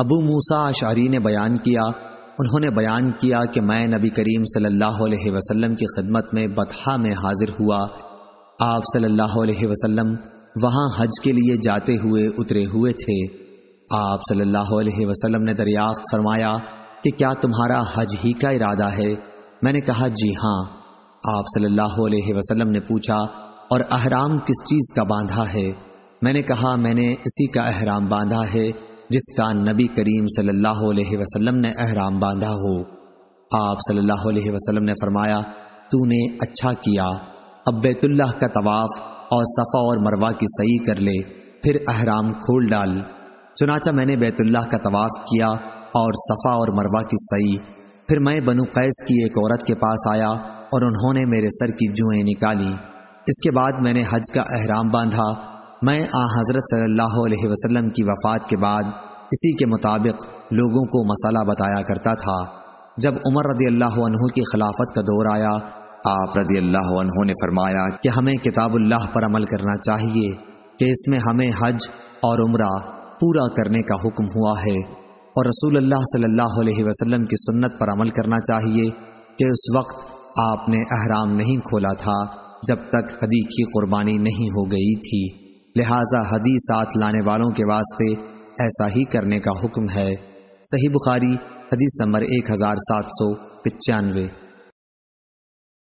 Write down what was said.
अबू मूसा आशारी ने बयान किया उन्होंने बयान किया कि मैं नबी करीम सल्लल्लाहु अलैहि वसल्लम की खदमत में बतहा में हाजिर हुआ आप सल्लल्लाहु अलैहि वसल्लम वहां हज के लिए जाते हुए उतरे हुए थे आप सल्लल्लाहु अलैहि वसल्लम ने दरियाफ्त फरमाया कि क्या तुम्हारा हज ही का इरादा है मैंने कहा जी हाँ आप सल्लल्लाहु अलैहि वसल्लम ने पूछा और अहराम किस चीज़ का बांधा है मैंने कहा मैंने इसी का अहराम बांधा है जिसका नबी करीम सल्लाम ने अहराम बांधा हो आप सल्लाम ने फरमाया तूने अच्छा किया अब बैतुल्लाह का तवाफ और सफ़ा और मरवा की सही कर ले फिर अहराम खोल डाल चुनाचा मैंने बैतुल्लाह का तवाफ किया और सफ़ा और मरवा की सही फिर मैं बनु कैस की एक औरत के पास आया और उन्होंने मेरे सर की जुएँ निकाली इसके बाद मैंने हज का अहराम बांधा मैं आ हज़रत सल्लल्लाहु अलैहि वसल्लम की वफ़ात के बाद इसी के मुताबिक लोगों को मसाला बताया करता था जब उमर रदी अल्लाह की खिलाफत का दौर आया आप रदी अल्लाह ने फरमाया कि हमें किताबुल्लाह पर अमल करना चाहिए कि इसमें हमें हज और उम्र पूरा करने का हुक्म हुआ है और रसूल अल्लाह सल्लल्लाहु अलैहि वसल्लम की सुन्नत पर अमल करना चाहिए कि उस वक्त आपने अहराम नहीं खोला था जब तक हदी की कुर्बानी नहीं हो गई थी लिहाजा हदीस साथ लाने वालों के वास्ते ऐसा ही करने का हुक्म है सही बुखारी हदीस नंबर एक हजार सात सौ पचानवे